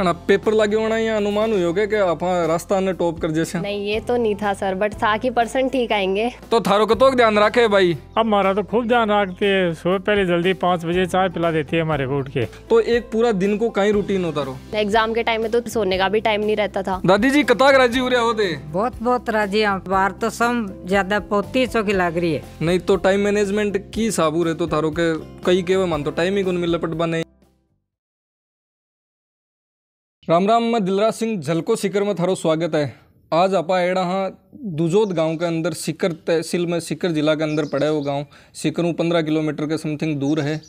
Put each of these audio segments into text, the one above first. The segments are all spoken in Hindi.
पेपर लगे होना या अनुमान हुई होगे कि आप रास्ता ने टॉप कर जैसे नहीं ये तो नहीं था सर बट साकी परसेंट ठीक आएंगे तो थारो को तो ध्यान रखे भाई हमारा तो खूब ध्यान रखते है सुबह पहले जल्दी पाँच बजे चाय पिला देती है हमारे उठ के तो एक पूरा दिन को कहीं रूटीन होता रहो एग्जाम के टाइम में तो सोने का भी टाइम नहीं रहता था दादी जी कता राजी हो रहे होते बहुत बहुत राजी बार तो सब ज्यादा पोती सौ की लग रही है नहीं तो टाइम मैनेजमेंट की साबू रहे तो थारो के कई के मन तो टाइम ही गुन मिल लपट बने राम राम मैं दिलराज सिंह झलको सिकर में थारो स्वागत है आज आप एड़ा हाँ दुजोद गांव के अंदर सिकर तहसील में सिकर जिला के अंदर पड़ा है वो गांव सीकरों पंद्रह किलोमीटर के समथिंग दूर है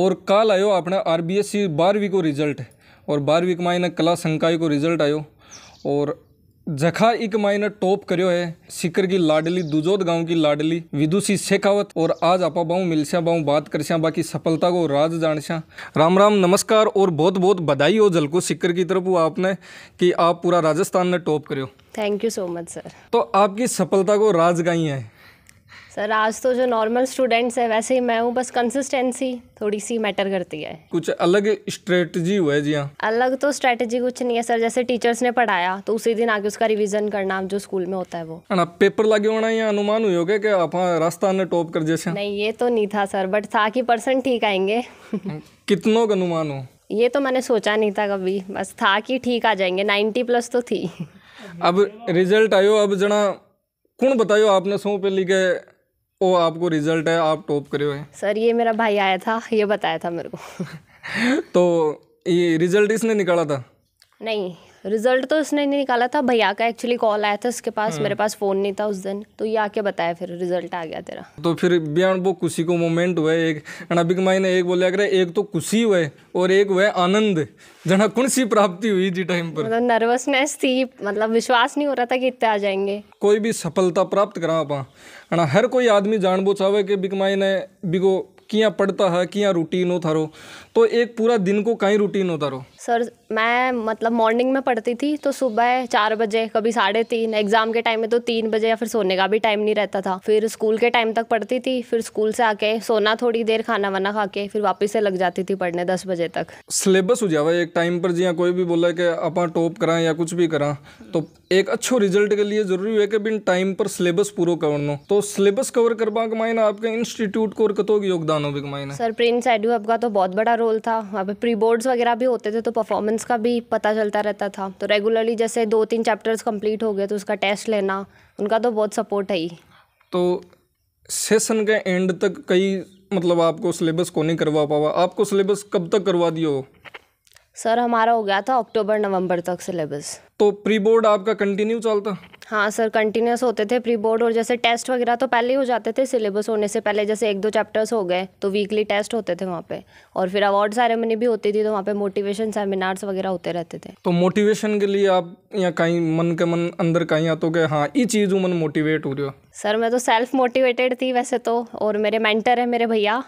और कल आयो अपने आर बी एस सी बारहवीं को रिजल्ट और बारहवीं के मायने कला संकाय को रिजल्ट आयो और जखा एक मायने टॉप करो है सिकर की लाडली दुजोद गांव की लाडली विदुषी शेखावत और आज आपा बाऊ मिलस्या बाऊ बात करस्या बाकी सफलता को राज जानस्या राम राम नमस्कार और बहुत बहुत बधाई हो जलको सिकर की तरफ आपने कि आप पूरा राजस्थान ने टॉप करो thank you so much sir तो आपकी सफलता को राज गाई है सर आज तो जो नॉर्मल स्टूडेंट्स है वैसे ही मैं हूँ बस कंसिस्टेंसी थोड़ी सी मैटर करती है कुछ अलग स्ट्रेटजी हुआ है जी हाँ अलग तो स्ट्रेटजी कुछ नहीं है सर जैसे टीचर्स ने पढ़ाया तो उसी दिन आगे उसका रिविजन करना जो स्कूल में होता है वो ना पेपर लगे होना या अनुमान हुई होगा कि आप हाँ, रास्ता ने टॉप कर जैसे अच्छा? नहीं ये तो नहीं था सर बट था की पर्सन ठीक आएंगे कितनों का अनुमान हो ये तो मैंने सोचा नहीं था कभी बस था कि ठीक आ जाएंगे नाइन्टी प्लस तो थी अब रिजल्ट आयो अब जना कौन बतायो आपने सौ पे लिखे ओ आपको रिजल्ट है आप टॉप करे हुए सर ये मेरा भाई आया था ये बताया था मेरे को तो ये रिजल्ट इसने निकाला था नहीं रिजल्ट तो उसने नहीं निकाला था भैया का एक्चुअली कॉल आया था उसके पास हम्म। मेरे पास फोन नहीं था उस दिन तो ये आके बताया फिर रिजल्ट आ गया तेरा तो फिर बियॉन्ड वो खुशी को मोमेंट हुए एक अनाबिक माई ने एक बोले अगर एक तो खुशी हुए और एक हुए आनंद जना कौन सी प्राप्ति हुई जी टाइम पर मतलब नर्वसनेस थी मतलब विश्वास नहीं हो रहा था कि इतने आ जाएंगे कोई भी सफलता प्राप्त करा है हर कोई आदमी जानबो चाहे कि बिक माई ने बिगो किया पढ़ता है किया रूटीन हो थारो तो एक पूरा दिन को कहीं रूटीन होता रहो सर मैं मतलब मॉर्निंग में पढ़ती थी तो सुबह चार बजे कभी साढ़े तीन एग्ज़ाम के टाइम में तो तीन बजे या फिर सोने का भी टाइम नहीं रहता था फिर स्कूल के टाइम तक पढ़ती थी फिर स्कूल से आके सोना थोड़ी देर खाना वाना खा के फिर वापस से लग जाती थी पढ़ने दस बजे तक सिलेबस हो जाए एक टाइम पर जी कोई भी बोला कि अपना टॉप करा या कुछ भी करा तो एक अच्छो रिजल्ट के लिए जरूरी है कि बिन टाइम पर सिलेबस पूरा करनो तो सिलेबस कवर करवा के मायने आपके इंस्टीट्यूट को और कतो योगदान हो सर प्रिंस एडू आपका तो बहुत बड़ा रोल था अब प्री बोर्ड्स वगैरह भी होते थे तो परफॉर्मेंस का भी पता चलता रहता था तो रेगुलरली जैसे दो तीन चैप्टर्स कंप्लीट हो गए तो उसका टेस्ट लेना उनका तो बहुत सपोर्ट है ही तो सेशन के एंड तक कई मतलब आपको सिलेबस को नहीं करवा पावा आपको सिलेबस कब तक करवा दियो सर हमारा हो गया था अक्टूबर नवंबर तक सिलेबस तो प्री बोर्ड आपका कंटिन्यू चलता हाँ सर कंटिन्यूस होते थे प्री बोर्ड और जैसे टेस्ट वगैरह तो पहले ही हो जाते थे सिलेबस होने से पहले जैसे एक दो चैप्टर्स हो गए तो वीकली टेस्ट होते थे वहाँ पे और फिर अवार्ड सेरेमनी भी होती थी तो वहाँ पे मोटिवेशन सेमिनार्स वगैरह होते रहते थे तो मोटिवेशन के लिए आप या कहीं मन के मन अंदर कहीं आते हो हाँ ये चीज़ मन मोटिवेट हो रही हो सर मैं तो सेल्फ मोटिवेटेड थी वैसे तो और मेरे मेंटर है मेरे भैया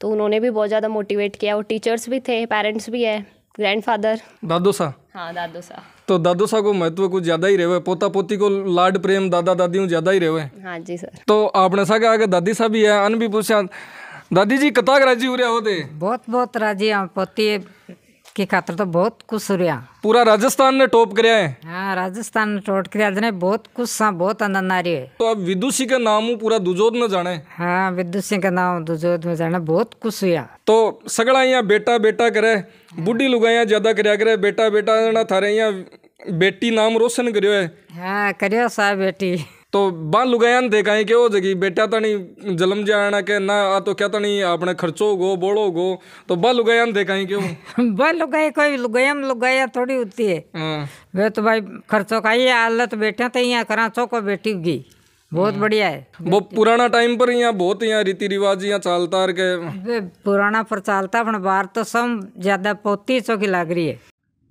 तो उन्होंने भी बहुत ज़्यादा मोटिवेट किया और टीचर्स भी थे पेरेंट्स भी है ग्रैंडफादर दादो सा हाँ दादो सा तो दादो सा को महत्व कुछ ज्यादा ही रहे पोता पोती को लाड प्रेम दादा दादी ज्यादा ही रहे हाँ जी सर तो आपने सा कहा दादी सा भी है अन भी पूछा दादी जी कताक राजी हो रहा होते बहुत बहुत राजी हम पोती की खातर तो बहुत खुश हो रहा पूरा राजस्थान ने टॉप कर हाँ, राजस्थान ने टॉप कराया बहुत खुश हाँ बहुत आनंद आ रही है तो अब विदुषी का नाम पूरा दुजोद में जाने हाँ विदुषी का नाम दुजोद में जाने बहुत खुश हुआ तो सगड़ा यहाँ बेटा बेटा करे बुढ़ी लुगाइया ज्यादा कराया करे बेटा बेटा थारे यहाँ बेटी नाम रोशन करो है हाँ करो साहब बेटी तो તો બા લુગાયાન દે કાંઈ जगी बेटा तो नहीं जलम जाना के ना आ तो क्या तो नहीं अपने खर्चो गो बोलो गो तो બા લુગાયાન દે કાંઈ क्यों બા લુગાય कोई लुगयम लुगाया थोड़ी होती है हाँ। वे तो भाई खर्चो का ये हालत बैठे तो यहाँ करा चौको बैठी गई बहुत हाँ। बढ़िया है वो पुराना टाइम पर यहाँ बहुत यहाँ रीति रिवाज यहाँ चालता के पुराना पर चालता पर बार तो सब ज्यादा पोती चौकी लाग रही है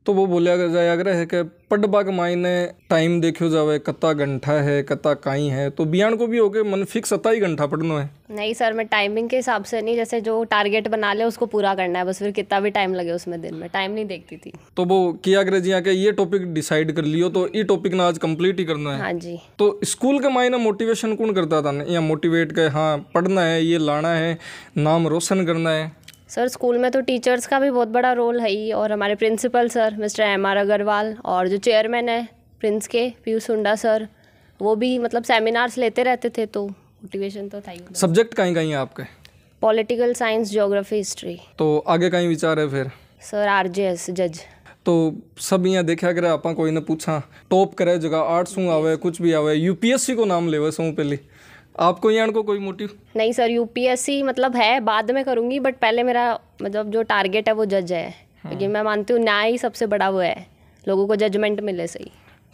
तो वो बोलिया अगर है कि पड के मायने टाइम देखो जावे कता घंटा है कता काई है तो बियान को भी हो गए मन फिक्स अता ही घंटा पढ़ना है नहीं सर मैं टाइमिंग के हिसाब से नहीं जैसे जो टारगेट बना ले उसको पूरा करना है बस फिर कितना भी टाइम लगे उसमें दिन में टाइम नहीं देखती थी तो वो किया अगर जी के ये टॉपिक डिसाइड कर लियो तो ये टॉपिक ना आज कम्प्लीट ही करना है हाँ जी तो स्कूल के मायने मोटिवेशन कौन करता था या मोटिवेट के हाँ पढ़ना है ये लाना है नाम रोशन करना है सर स्कूल में तो टीचर्स का भी बहुत बड़ा रोल है ही और हमारे principal sir mister M R Agarwal और जो चेयरमैन है प्रिंस के पीयूष हुडा सर वो भी मतलब सेमिनार्स लेते रहते थे तो मोटिवेशन तो था ही सब्जेक्ट कहीं कहीं है आपके पॉलिटिकल साइंस जोग्राफी हिस्ट्री तो आगे कहीं विचार है फिर सर आर जे एस जज तो सब यहाँ देखा करे आप कोई ने पूछा टॉप करे जगह आर्ट्स हूँ आवे कुछ भी आवे यूपीएससी को नाम लेवे सो पहली आपको यान को कोई मोटिव नहीं सर यूपीएससी मतलब है बाद में करूँगी बट पहले मेरा मतलब जो टारगेट है वो जज है हाँ। क्योंकि मैं मानती हूँ न्याय ही सबसे बड़ा वो है लोगों को जजमेंट मिले सही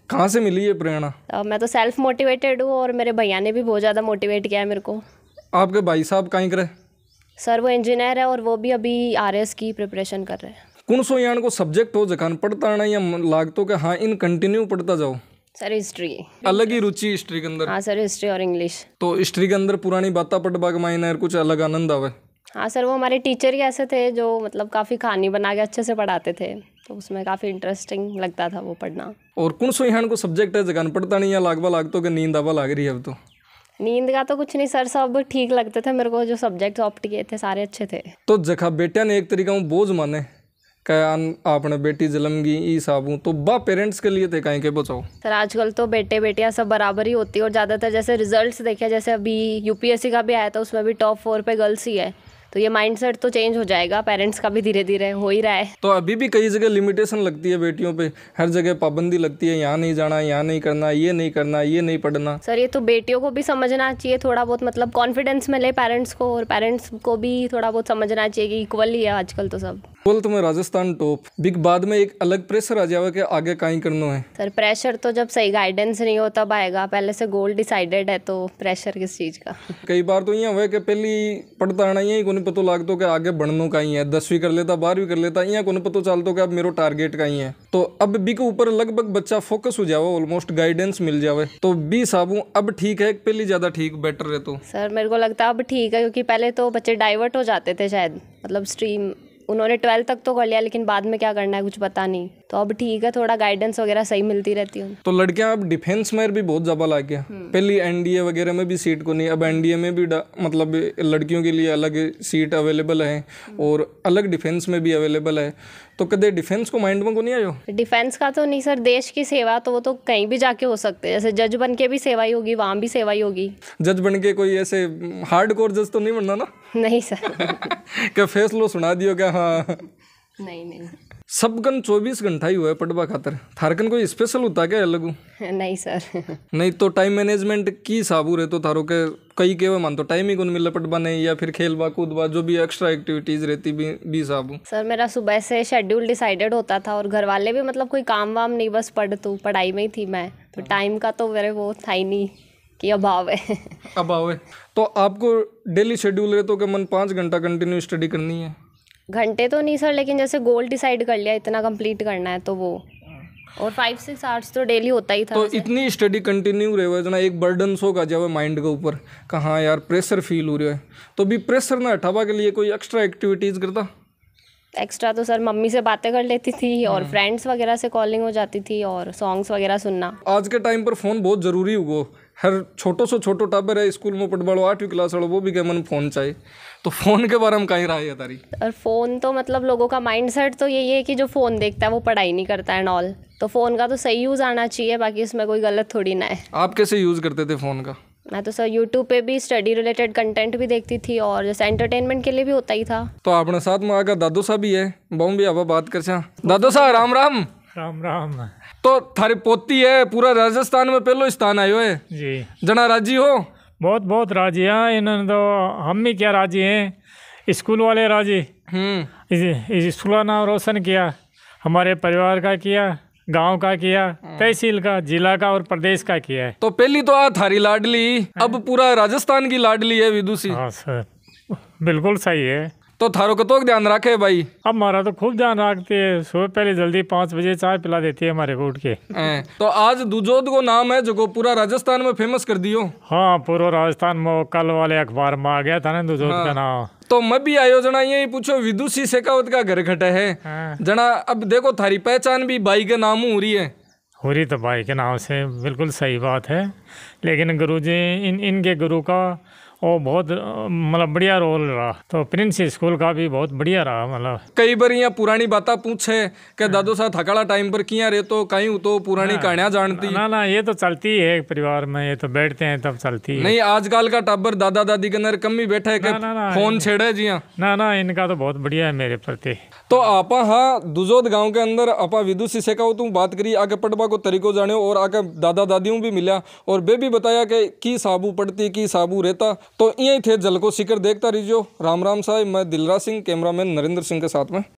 कहाँ से मिली ये प्रेरणा तो मैं तो सेल्फ मोटिवेटेड हूँ और मेरे भैया ने भी बहुत ज़्यादा मोटिवेट किया है मेरे को आपके भाई साहब कहीं करे सर वो इंजीनियर है और वो भी अभी आर की प्रिपरेशन कर रहे हैं कौन सो यान को सब्जेक्ट हो जखान पढ़ता ना या लागत हो कि हाँ इन कंटिन्यू पढ़ता जाओ सर हिस्ट्री अलग ही रुचि हिस्ट्री के अंदर हाँ सर हिस्ट्री और इंग्लिश तो हिस्ट्री के अंदर पुरानी बातें पटबा मायने कुछ अलग आनंद आवे हाँ सर वो हमारे टीचर ही ऐसे थे जो मतलब काफ़ी कहानी बना के अच्छे से पढ़ाते थे तो उसमें काफ़ी इंटरेस्टिंग लगता था वो पढ़ना और कौन सो यहाँ को सब्जेक्ट है जगान पढ़ता नहीं या लागवा लाग तो नींद आवा लाग रही है अब तो नींद का तो कुछ नहीं सर सब ठीक लगते थे मेरे को जो सब्जेक्ट ऑप्ट किए थे सारे अच्छे थे तो जखा बेटिया ने एक तरीका बोझ माने कयान आपने बेटी जन्म गई ई साबू तो बा पेरेंट्स के लिए थे कहें के बचाओ सर आजकल तो बेटे बेटियां सब बराबर ही होती है और ज़्यादातर जैसे रिजल्ट्स देखे जैसे अभी यूपीएससी का भी आया था उसमें भी टॉप फोर पे गर्ल्स ही है तो ये माइंडसेट तो चेंज हो जाएगा पेरेंट्स का भी धीरे धीरे हो ही रहा है तो अभी भी कई जगह लिमिटेशन लगती है बेटियों पे हर जगह पाबंदी लगती है यहाँ नहीं जाना यहाँ नहीं करना ये नहीं करना ये नहीं पढ़ना सर ये तो बेटियों को भी समझना चाहिए थोड़ा बहुत मतलब कॉन्फिडेंस मिले पेरेंट्स को और पेरेंट्स को भी थोड़ा बहुत समझना चाहिए कि इक्वल ही है आजकल तो सब ट्वेल्थ में राजस्थान टॉप बिग बाद में एक अलग प्रेशर आ जाएगा कि आगे ही करना है सर प्रेशर तो जब सही गाइडेंस नहीं हो तब आएगा पहले से गोल डिसाइडेड है तो प्रेशर किस चीज़ का कई बार तो यहाँ हुआ कि पहली पढ़ता आना यही कोने पतो लागतो कि आगे बढ़नो का ही है दसवीं कर लेता बारहवीं कर लेता यहाँ कोने पतो चालतो कि अब मेरो टारगेट का ही है तो अब बी के ऊपर लगभग बच्चा फोकस हो जावे ऑलमोस्ट गाइडेंस मिल जाए तो बी साबू अब ठीक है पहले ज्यादा ठीक बेटर है तो सर मेरे को लगता है अब ठीक है क्योंकि पहले तो बच्चे डाइवर्ट हो जाते थे शायद मतलब स्ट्रीम उन्होंने ट्वेल्थ तक तो कर लिया लेकिन बाद में क्या करना है कुछ पता नहीं तो अब ठीक है थोड़ा गाइडेंस वगैरह सही मिलती रहती है तो लड़कियां अब डिफेंस में भी बहुत ज्यादा आ गया पहले एनडीए वगैरह में भी सीट को नहीं अब एनडीए में भी मतलब लड़कियों के लिए अलग सीट अवेलेबल है और अलग डिफेंस में भी अवेलेबल है तो कदे डिफेंस को माइंड में को नहीं आयो डिफेंस का तो नहीं सर देश की सेवा तो वो तो कहीं भी जाके हो सकते हैं जैसे जज बन के भी सेवा ही होगी वहाँ भी सेवा ही होगी जज बन के कोई ऐसे हार्ड कोर जज तो नहीं बनना ना नहीं सर क्या फैसलो सुना दियो क्या हाँ नहीं नहीं गन चौबीस घंटा ही हुआ है पटवा खातर थारकन कोई स्पेशल होता क्या अलग नहीं सर नहीं तो टाइम मैनेजमेंट की साबू रहे तो थारो के कई के मान तो टाइम ही कौन मिले पटवा नहीं या फिर खेलवा कूदवा जो भी एक्स्ट्रा एक्टिविटीज रहती भी भी साबू सर मेरा सुबह से शेड्यूल डिसाइडेड होता था और घर वाले भी मतलब कोई काम वाम नहीं बस पढ़ तू तो, पढ़ाई में ही थी मैं तो टाइम हाँ। का तो मेरे वो था ही नहीं कि अभाव है अभाव है तो आपको डेली शेड्यूल रहता हो कि मन पाँच घंटा कंटिन्यू स्टडी करनी है घंटे तो नहीं सर लेकिन जैसे गोल डिसाइड कर लिया इतना कंप्लीट करना है तो वो और फाइव सिक्स आवर्स तो डेली होता ही था तो इतनी स्टडी कंटिन्यू रहे हुए जना एक बर्डन सो का जब माइंड के ऊपर कहाँ यार प्रेशर फील हो रहा है तो भी प्रेशर ना हटावा के लिए कोई एक्स्ट्रा एक्टिविटीज़ करता एक्स्ट्रा तो सर मम्मी से बातें कर लेती थी और फ्रेंड्स हम्म। वगैरह से कॉलिंग हो जाती थी और सॉन्ग्स वगैरह सुनना आज के टाइम पर फ़ोन बहुत ज़रूरी हुआ हर छोटो सो छोटो टाबर है स्कूल में पढ़ आठवीं क्लास वालों वो भी गए मन फ़ोन चाहिए तो फ़ोन के बारे में कहीं रहा है तारी और फ़ोन तो मतलब लोगों का माइंडसेट तो यही है कि जो फ़ोन देखता है वो पढ़ाई नहीं करता है ऑल तो फ़ोन का तो सही यूज़ आना चाहिए बाकी इसमें कोई गलत थोड़ी ना है आप कैसे यूज़ करते थे फ़ोन का मैं तो सर यूट्यूब पे भी स्टडी रिलेटेड कंटेंट भी देखती थी और जैसे एंटरटेनमेंट के लिए भी होता ही था तो आपने साथ में आकर दादू साहब भी है बहुम भी अब बात कर दादू साहब राम राम राम राम तो थारी पोती है पूरा राजस्थान में पहलो स्थान आयो है जी जना राजी हो बहुत बहुत राजी हाँ इन्होंने तो हम भी क्या राजी हैं स्कूल वाले राजी हम्म। स्कूल का नाम रोशन किया हमारे परिवार का किया गांव का किया हाँ। तहसील का जिला का और प्रदेश का किया है तो पहली तो आ थारी लाडली हाँ। अब पूरा राजस्थान की लाडली है विदुषी हाँ सर बिल्कुल सही है तो थारो को तो ध्यान रखे भाई अब हमारा तो खूब ध्यान रखते है सुबह पहले जल्दी पाँच बजे चाय पिला देती है हमारे को उठ के तो आज दुजोद को नाम है जो पूरा राजस्थान में फेमस कर दियो हाँ पूरा राजस्थान में कल वाले अखबार में आ गया था ना दुजोद हाँ। का नाम तो मैं भी आयोजना ये ही पूछो विदुषी शेखावत का घर घटे है हाँ। जना अब देखो थारी पहचान भी भाई के नाम हो रही है हो रही तो भाई के नाम से बिल्कुल सही बात है लेकिन गुरु जी इन इनके गुरु का वो बहुत मतलब बढ़िया रोल रहा तो प्रिंस स्कूल का भी बहुत बढ़िया रहा मतलब कई बार यहाँ पुरानी बातें पूछे के हाँ। दादो साहब थकड़ा टाइम पर किया रे तो कहीं तो पुरानी हाँ। कहानियां जानती ना ना ये तो चलती है परिवार में ये तो बैठते हैं तब चलती है नहीं आजकल का टब्बर दादा दादी के अंदर कम ही बैठा है फोन छेड़े जी ना ना इनका तो बहुत बढ़िया है मेरे प्रति तो आप हाँ दुजोद गाँव के अंदर आपा विदु शिशे का तुम बात करी आगे पढ़वा को तरीको जाने और आगे दादा दादियों भी मिला और वे भी बताया कि की साबू पड़ती की साबू रहता तो ईअं थे जल को सीकर देखता रिजो राम राम साहब मैं दिलराज सिंह कैमरामैन नरेंद्र सिंह के साथ में